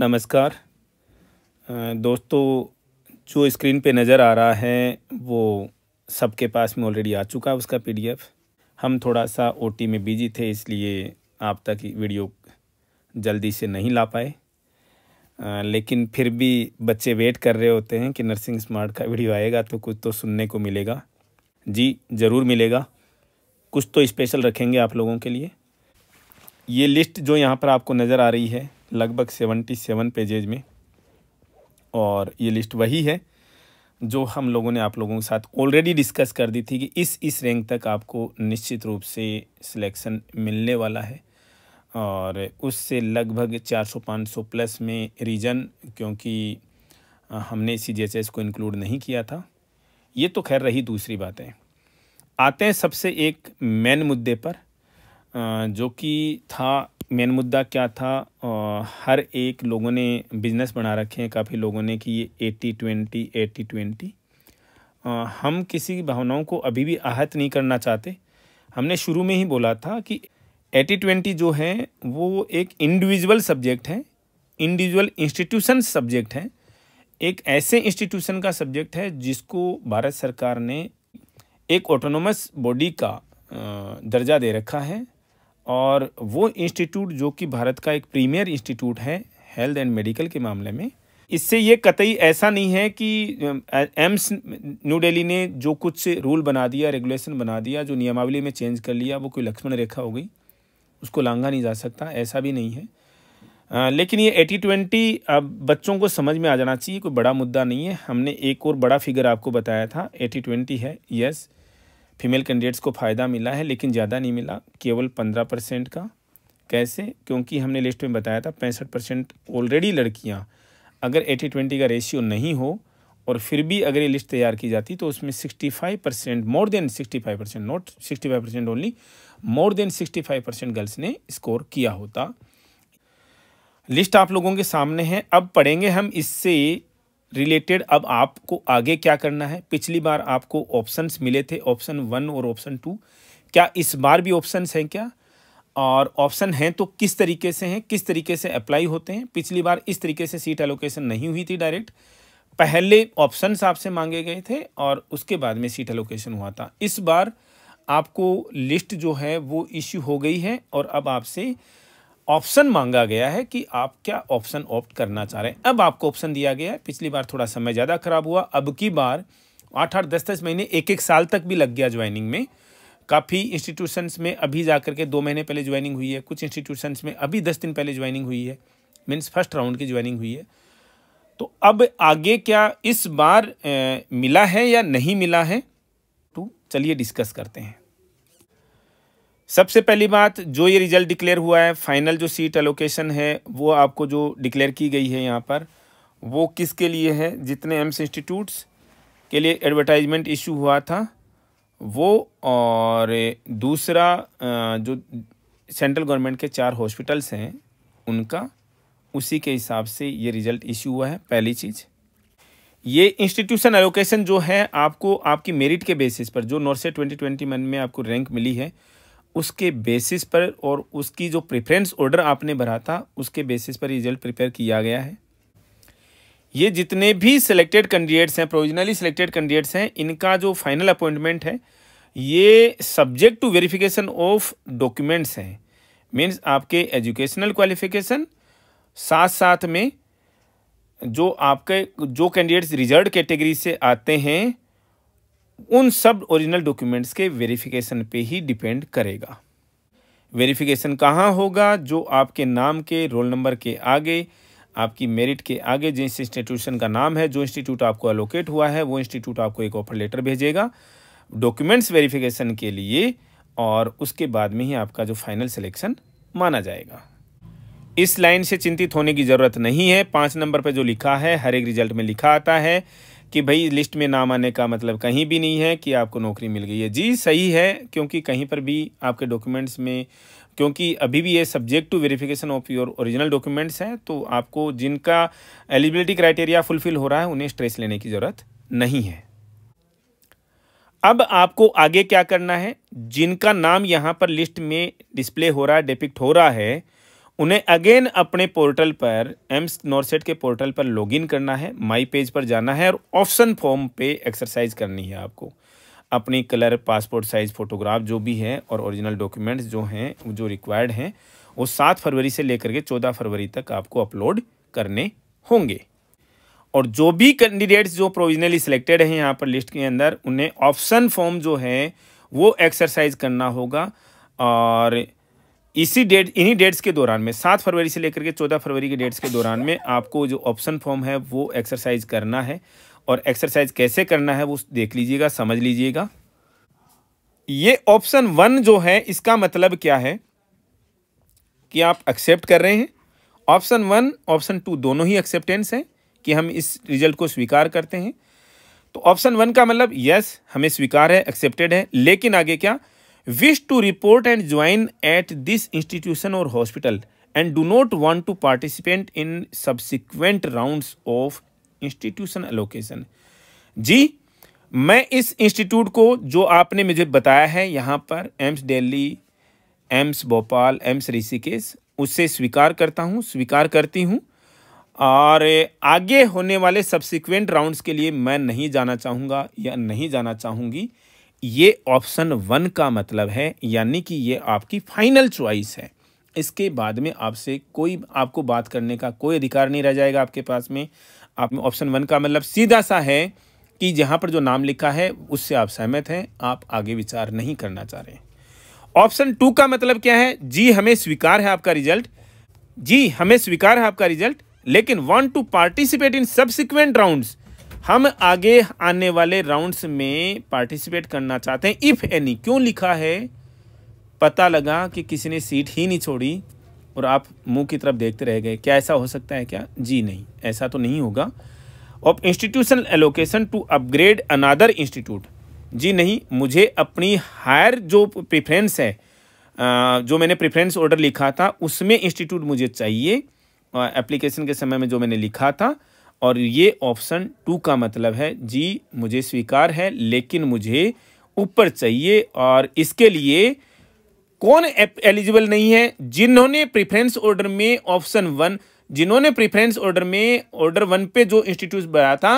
नमस्कार दोस्तों जो स्क्रीन पे नज़र आ रहा है वो सबके पास में ऑलरेडी आ चुका है उसका पीडीएफ हम थोड़ा सा ओटी में बिजी थे इसलिए आप तक वीडियो जल्दी से नहीं ला पाए लेकिन फिर भी बच्चे वेट कर रहे होते हैं कि नर्सिंग स्मार्ट का वीडियो आएगा तो कुछ तो सुनने को मिलेगा जी ज़रूर मिलेगा कुछ तो स्पेशल रखेंगे आप लोगों के लिए ये लिस्ट जो यहाँ पर आपको नज़र आ रही है लगभग सेवेंटी सेवन पेजेज में और ये लिस्ट वही है जो हम लोगों ने आप लोगों के साथ ऑलरेडी डिस्कस कर दी थी कि इस इस रैंक तक आपको निश्चित रूप से सिलेक्शन मिलने वाला है और उससे लगभग 400-500 प्लस में रीजन क्योंकि हमने सी जी को इंक्लूड नहीं किया था ये तो खैर रही दूसरी बातें आते हैं सबसे एक मेन मुद्दे पर जो कि था मेन मुद्दा क्या था हर एक लोगों ने बिजनेस बना रखे हैं काफ़ी लोगों ने कि ये एट्टी ट्वेंटी एट्टी ट्वेंटी हम किसी की भावनाओं को अभी भी आहत नहीं करना चाहते हमने शुरू में ही बोला था कि एटी ट्वेंटी जो है वो एक इंडिविजुअल सब्जेक्ट है इंडिविजुअल इंस्टीट्यूशन सब्जेक्ट है एक ऐसे इंस्टीट्यूशन का सब्जेक्ट है जिसको भारत सरकार ने एक ऑटोनोमस बॉडी का दर्जा दे रखा है और वो इंस्टीट्यूट जो कि भारत का एक प्रीमियर इंस्टीट्यूट है हेल्थ एंड मेडिकल के मामले में इससे ये कतई ऐसा नहीं है कि एम्स न्यू दिल्ली ने जो कुछ रूल बना दिया रेगुलेशन बना दिया जो नियमावली में चेंज कर लिया वो कोई लक्ष्मण रेखा हो गई उसको लांगा नहीं जा सकता ऐसा भी नहीं है आ, लेकिन ये एटी ट्वेंटी अब बच्चों को समझ में आ जाना चाहिए कोई बड़ा मुद्दा नहीं है हमने एक और बड़ा फिगर आपको बताया था एटी ट्वेंटी है यस फीमेल कैंडिडेट्स को फ़ायदा मिला है लेकिन ज़्यादा नहीं मिला केवल पंद्रह परसेंट का कैसे क्योंकि हमने लिस्ट में बताया था पैंसठ परसेंट ऑलरेडी लड़कियाँ अगर एटी ट्वेंटी का रेशियो नहीं हो और फिर भी अगर ये लिस्ट तैयार की जाती तो उसमें sixty five percent more than sixty five percent not sixty five percent only more than sixty five percent girls ने स्कोर किया होता लिस्ट आप लोगों के सामने है अब पढ़ेंगे हम इससे रिलेटेड अब आपको आगे क्या करना है पिछली बार आपको ऑप्शंस मिले थे ऑप्शन वन और ऑप्शन टू क्या इस बार भी ऑप्शंस हैं क्या और ऑप्शन हैं तो किस तरीके से हैं किस तरीके से अप्लाई होते हैं पिछली बार इस तरीके से सीट एलोकेशन नहीं हुई थी डायरेक्ट पहले ऑप्शन आपसे मांगे गए थे और उसके बाद में सीट एलोकेशन हुआ था इस बार आपको लिस्ट जो है वो इश्यू हो गई है और अब आपसे ऑप्शन मांगा गया है कि आप क्या ऑप्शन ऑप्ट करना चाह रहे हैं अब आपको ऑप्शन दिया गया है पिछली बार थोड़ा समय ज़्यादा खराब हुआ अब की बार आठ आठ दस दस महीने एक एक साल तक भी लग गया ज्वाइनिंग में काफ़ी इंस्टीट्यूशंस में अभी जा करके दो महीने पहले ज्वाइनिंग हुई है कुछ इंस्टीट्यूशंस में अभी दस दिन पहले ज्वाइनिंग हुई है मीन्स फर्स्ट राउंड की ज्वाइनिंग हुई है तो अब आगे क्या इस बार ए, मिला है या नहीं मिला है तो चलिए डिस्कस करते हैं सबसे पहली बात जो ये रिजल्ट डिक्लेयर हुआ है फाइनल जो सीट एलोकेशन है वो आपको जो डिक्लेयर की गई है यहाँ पर वो किसके लिए है जितने एम्स इंस्टीट्यूट्स के लिए एडवर्टाइजमेंट इशू हुआ था वो और दूसरा जो सेंट्रल गवर्नमेंट के चार हॉस्पिटल्स हैं उनका उसी के हिसाब से ये रिज़ल्ट इशू हुआ है पहली चीज़ ये इंस्टीट्यूशन एलोकेशन जो है आपको आपकी मेरिट के बेसिस पर जो नॉर्से ट्वेंटी ट्वेंटी में आपको रैंक मिली है उसके बेसिस पर और उसकी जो प्रेफरेंस ऑर्डर आपने भरा था उसके बेसिस पर रिजल्ट प्रिपेयर किया गया है ये जितने भी सिलेक्टेड कैंडिडेट्स हैं प्रोविजनली सिलेक्टेड कैंडिडेट्स हैं इनका जो फाइनल अपॉइंटमेंट है ये subject to verification of documents हैं मीन्स आपके एजुकेशनल क्वालिफिकेशन साथ साथ में जो आपके जो कैंडिडेट्स रिजर्व कैटेगरी से आते हैं उन सब ओरिजिनल डॉक्यूमेंट्स के वेरिफिकेशन पे ही डिपेंड करेगा वेरिफिकेशन कहाँ होगा जो आपके नाम के रोल नंबर के आगे आपकी मेरिट के आगे जिस इंस्टीट्यूशन का नाम है जो इंस्टीट्यूट आपको अलोकेट हुआ है वो इंस्टीट्यूट आपको एक ऑफर लेटर भेजेगा डॉक्यूमेंट्स वेरिफिकेशन के लिए और उसके बाद में ही आपका जो फाइनल सिलेक्शन माना जाएगा इस लाइन से चिंतित होने की ज़रूरत नहीं है पाँच नंबर पर जो लिखा है हर एक रिजल्ट में लिखा आता है कि भाई लिस्ट में नाम आने का मतलब कहीं भी नहीं है कि आपको नौकरी मिल गई है जी सही है क्योंकि कहीं पर भी आपके डॉक्यूमेंट्स में क्योंकि अभी भी ये subject to verification of your original documents हैं तो आपको जिनका एलिजिबिलिटी क्राइटेरिया फुलफिल हो रहा है उन्हें स्ट्रेस लेने की ज़रूरत नहीं है अब आपको आगे क्या करना है जिनका नाम यहाँ पर लिस्ट में डिस्प्ले हो रहा है डिपिक्ट हो रहा है उन्हें अगेन अपने पोर्टल पर एम्स नॉर्सेट के पोर्टल पर लॉगिन करना है माई पेज पर जाना है और ऑप्शन फॉर्म पे एक्सरसाइज करनी है आपको अपनी कलर पासपोर्ट साइज़ फ़ोटोग्राफ जो भी है और ओरिजिनल डॉक्यूमेंट्स जो हैं जो रिक्वायर्ड हैं वो सात फरवरी से लेकर के चौदह फरवरी तक आपको अपलोड करने होंगे और जो भी कैंडिडेट्स जो प्रोविजनली सिलेक्टेड हैं यहाँ पर लिस्ट के अंदर उन्हें ऑप्शन फॉर्म जो है वो एक्सरसाइज करना होगा और इसी डेट इन्हीं डेट्स के दौरान में सात फरवरी से लेकर के चौदह फरवरी के डेट्स के दौरान में आपको जो ऑप्शन फॉर्म है वो एक्सरसाइज करना है और एक्सरसाइज कैसे करना है वो देख लीजिएगा समझ लीजिएगा ये ऑप्शन वन जो है इसका मतलब क्या है कि आप एक्सेप्ट कर रहे हैं ऑप्शन वन ऑप्शन टू दोनों ही एक्सेप्टेंस हैं कि हम इस रिजल्ट को स्वीकार करते हैं तो ऑप्शन वन का मतलब यस हमें स्वीकार है एक्सेप्टेड है लेकिन आगे क्या wish to report and join at this institution or hospital and do not want to participate in subsequent rounds of institution allocation जी मैं इस इंस्टीट्यूट को जो आपने मुझे बताया है यहाँ पर एम्स दिल्ली एम्स भोपाल एम्स ऋषिकेश उससे स्वीकार करता हूँ स्वीकार करती हूँ और आगे होने वाले सब्सिक्वेंट राउंड्स के लिए मैं नहीं जाना चाहूँगा या नहीं जाना चाहूँगी ये ऑप्शन वन का मतलब है यानी कि ये आपकी फाइनल चॉइस है इसके बाद में आपसे कोई आपको बात करने का कोई अधिकार नहीं रह जाएगा आपके पास में आप ऑप्शन वन का मतलब सीधा सा है कि जहां पर जो नाम लिखा है उससे आप सहमत हैं आप आगे विचार नहीं करना चाह रहे ऑप्शन टू का मतलब क्या है जी हमें स्वीकार है आपका रिजल्ट जी हमें स्वीकार है आपका रिजल्ट लेकिन want to participate in subsequent rounds हम आगे आने वाले राउंड्स में पार्टिसिपेट करना चाहते हैं इफ़ एनी क्यों लिखा है पता लगा कि किसी ने सीट ही नहीं छोड़ी और आप मुंह की तरफ देखते रह गए क्या ऐसा हो सकता है क्या जी नहीं ऐसा तो नहीं होगा of institutional allocation to upgrade another institute जी नहीं मुझे अपनी हायर जो प्रेफरेंस है जो मैंने प्रेफरेंस ऑर्डर लिखा था उसमें इंस्टीट्यूट मुझे चाहिए एप्लीकेशन के समय में जो मैंने लिखा था और ये ऑप्शन टू का मतलब है जी मुझे स्वीकार है लेकिन मुझे ऊपर चाहिए और इसके लिए कौन एलिजिबल नहीं है जिन्होंने प्रिफ्रेंस ऑर्डर में ऑप्शन वन जिन्होंने प्रिफ्रेंस ऑर्डर में ऑर्डर वन पे जो इंस्टीट्यूट बनाया था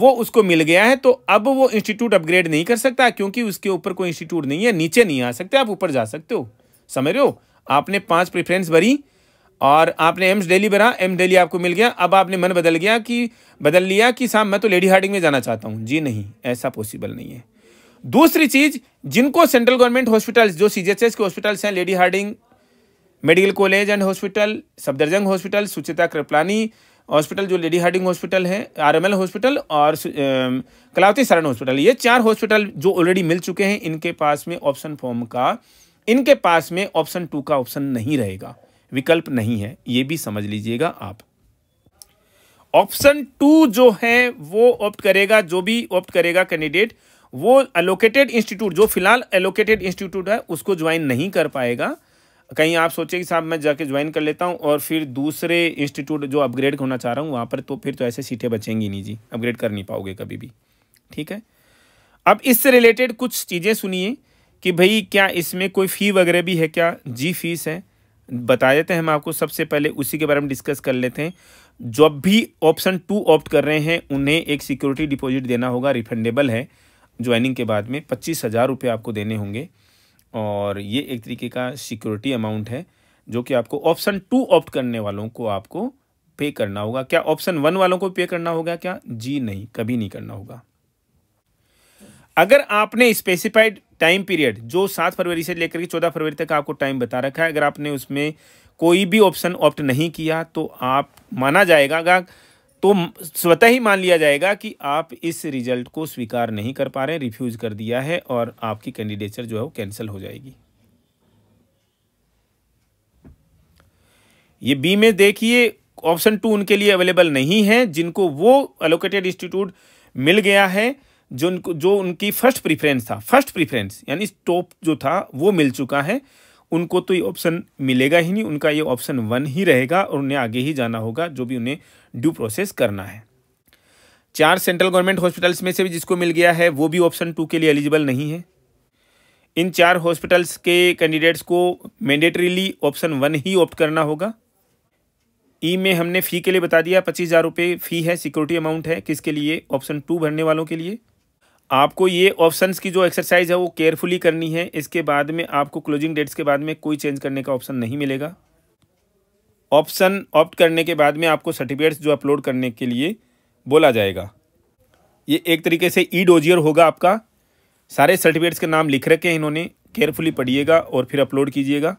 वो उसको मिल गया है तो अब वो इंस्टीट्यूट अपग्रेड नहीं कर सकता क्योंकि उसके ऊपर कोई इंस्टीट्यूट नहीं है नीचे नहीं आ सकते आप ऊपर जा सकते हो समझ रहे हो आपने पांच प्रिफ्रेंस भरी और आपने एम्स डेली बना एम डेली आपको मिल गया अब आपने मन बदल गया कि बदल लिया कि साहब मैं तो लेडी हार्डिंग में जाना चाहता हूँ जी नहीं ऐसा पॉसिबल नहीं है दूसरी चीज़ जिनको सेंट्रल गवर्नमेंट हॉस्पिटल्स जो सी के हॉस्पिटल्स हैं Lady Hardinge medical college and hospital Safdarjung hospital Sucheta Kriplani hospital जो लेडी हार्डिंग हॉस्पिटल है आरएमएल हॉस्पिटल और कलावती सरण हॉस्पिटल ये चार हॉस्पिटल जो ऑलरेडी मिल चुके हैं इनके पास में ऑप्शन फॉर्म का इनके पास में ऑप्शन टू का ऑप्शन नहीं रहेगा विकल्प नहीं है ये भी समझ लीजिएगा आप ऑप्शन टू जो है वो ऑप्ट करेगा जो भी ऑप्ट करेगा कैंडिडेट वो एलोकेटेड इंस्टीट्यूट जो फिलहाल एलोकेटेड इंस्टीट्यूट है उसको ज्वाइन नहीं कर पाएगा कहीं आप सोचे कि साहब मैं जाके ज्वाइन कर लेता हूँ और फिर दूसरे इंस्टीट्यूट जो अपग्रेड होना चाह रहा हूं वहां पर तो फिर तो ऐसे सीटें बचेंगी नहीं जी अपग्रेड कर नहीं पाओगे कभी भी ठीक है अब इससे रिलेटेड कुछ चीज़ें सुनिए कि भाई क्या इसमें कोई फ़ी वगैरह भी है क्या जी फीस है बता देते हैं हम आपको सबसे पहले उसी के बारे में डिस्कस कर लेते हैं जब भी ऑप्शन टू ऑप्ट कर रहे हैं उन्हें एक सिक्योरिटी डिपॉजिट देना होगा रिफंडेबल है ज्वाइनिंग के बाद में पच्चीस हज़ार रुपये आपको देने होंगे और ये एक तरीके का सिक्योरिटी अमाउंट है जो कि आपको ऑप्शन टू ऑप्ट करने वालों को आपको पे करना होगा क्या ऑप्शन वन वालों को पे करना होगा क्या जी नहीं कभी नहीं करना होगा अगर आपने स्पेसिफाइड टाइम पीरियड जो सात फरवरी से लेकर के चौदह फरवरी तक आपको टाइम बता रखा है अगर आपने उसमें कोई भी ऑप्शन ऑप्ट नहीं किया तो आप माना जाएगा अगर तो स्वतः ही मान लिया जाएगा कि आप इस रिजल्ट को स्वीकार नहीं कर पा रहे रिफ्यूज़ कर दिया है और आपकी कैंडिडेचर जो है वो कैंसिल हो जाएगी ये बी में देखिए ऑप्शन टू उनके लिए अवेलेबल नहीं है जिनको वो एलोकेटेड इंस्टीट्यूट मिल गया है जो उनको जो उनकी फर्स्ट प्रीफरेंस था फर्स्ट प्रिफरेंस यानी टॉप जो था वो मिल चुका है उनको तो ये ऑप्शन मिलेगा ही नहीं उनका ये ऑप्शन वन ही रहेगा और उन्हें आगे ही जाना होगा जो भी उन्हें ड्यू प्रोसेस करना है चार सेंट्रल गवर्नमेंट हॉस्पिटल्स में से भी जिसको मिल गया है वो भी ऑप्शन टू के लिए एलिजिबल नहीं है इन चार हॉस्पिटल्स के कैंडिडेट्स को मैंडेटरीली ऑप्शन वन ही ऑप्ट करना होगा ई e में हमने फ़ी के लिए बता दिया पच्चीस हज़ार रुपये फ़ी है सिक्योरिटी अमाउंट है किसके लिए ऑप्शन टू भरने वालों के लिए आपको ये ऑप्शंस की जो एक्सरसाइज है वो केयरफुली करनी है इसके बाद में आपको क्लोजिंग डेट्स के बाद में कोई चेंज करने का ऑप्शन नहीं मिलेगा ऑप्शन ऑप्ट करने के बाद में आपको सर्टिफिकेट्स जो अपलोड करने के लिए बोला जाएगा ये एक तरीके से ई डोजियर होगा आपका सारे सर्टिफिकेट्स के नाम लिख रखे हैं इन्होंने केयरफुली पढ़िएगा और फिर अपलोड कीजिएगा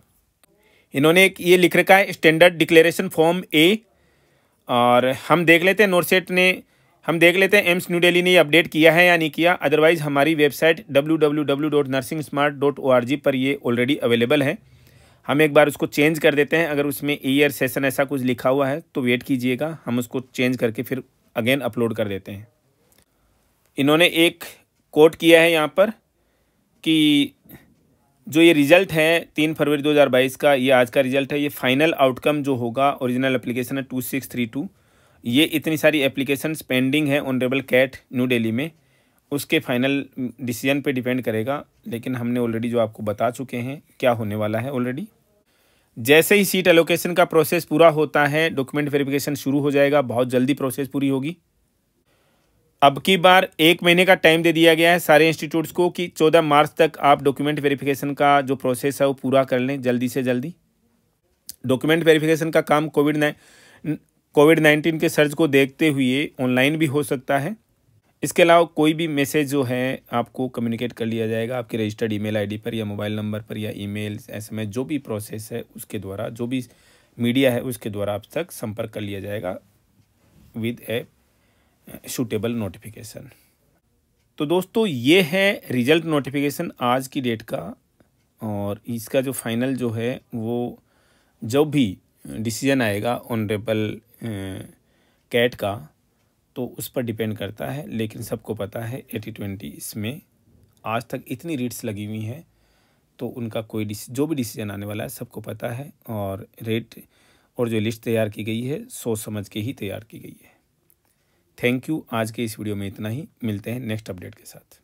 इन्होंने एक ये लिख रखा है स्टैंडर्ड डिक्लेरेशन फॉर्म ए और हम देख लेते हैं नोरसेट ने हम देख लेते हैं एम्स न्यू दिल्ली ने अपडेट किया है या नहीं किया अदरवाइज़ हमारी वेबसाइट www.nursingsmart.org पर ये ऑलरेडी अवेलेबल है हम एक बार उसको चेंज कर देते हैं अगर उसमें ईयर सेशन ऐसा कुछ लिखा हुआ है तो वेट कीजिएगा हम उसको चेंज करके फिर अगेन अपलोड कर देते हैं इन्होंने एक कोट किया है यहाँ पर कि जो ये रिज़ल्ट है तीन फरवरी 2022 का ये आज का रिज़ल्ट है ये फाइनल आउटकम जो होगा ओरिजिनल अप्लीकेशन है टू सिक्स थ्री टू ये इतनी सारी एप्लीकेशन पेंडिंग है ऑनरेबल कैट न्यू डेली में उसके फाइनल डिसीजन पे डिपेंड करेगा लेकिन हमने ऑलरेडी जो आपको बता चुके हैं क्या होने वाला है ऑलरेडी जैसे ही सीट एलोकेशन का प्रोसेस पूरा होता है डॉक्यूमेंट वेरिफिकेशन शुरू हो जाएगा बहुत जल्दी प्रोसेस पूरी होगी अब की बार एक महीने का टाइम दे दिया गया है सारे इंस्टीट्यूट्स को कि चौदह मार्च तक आप डॉक्यूमेंट वेरिफिकेशन का जो प्रोसेस है वो पूरा कर लें जल्दी से जल्दी डॉक्यूमेंट वेरिफिकेशन का काम कोविड नाइन कोविड नाइन्टीन के सर्ज को देखते हुए ऑनलाइन भी हो सकता है इसके अलावा कोई भी मैसेज जो है आपको कम्युनिकेट कर लिया जाएगा आपके रजिस्टर्ड ईमेल आईडी पर या मोबाइल नंबर पर या ईमेल एसएमएस जो भी प्रोसेस है उसके द्वारा जो भी मीडिया है उसके द्वारा आप तक संपर्क कर लिया जाएगा विद ए शूटेबल नोटिफिकेशन तो दोस्तों ये है रिजल्ट नोटिफिकेशन आज की डेट का और इसका जो फाइनल जो है वो जब भी डिसीजन आएगा ऑनरेबल कैट का तो उस पर डिपेंड करता है लेकिन सबको पता है एटी ट्वेंटी इसमें आज तक इतनी रेट्स लगी हुई हैं तो उनका कोई जो भी डिसीजन आने वाला है सबको पता है और रेट और जो लिस्ट तैयार की गई है सोच समझ के ही तैयार की गई है थैंक यू आज के इस वीडियो में इतना ही मिलते हैं नेक्स्ट अपडेट के साथ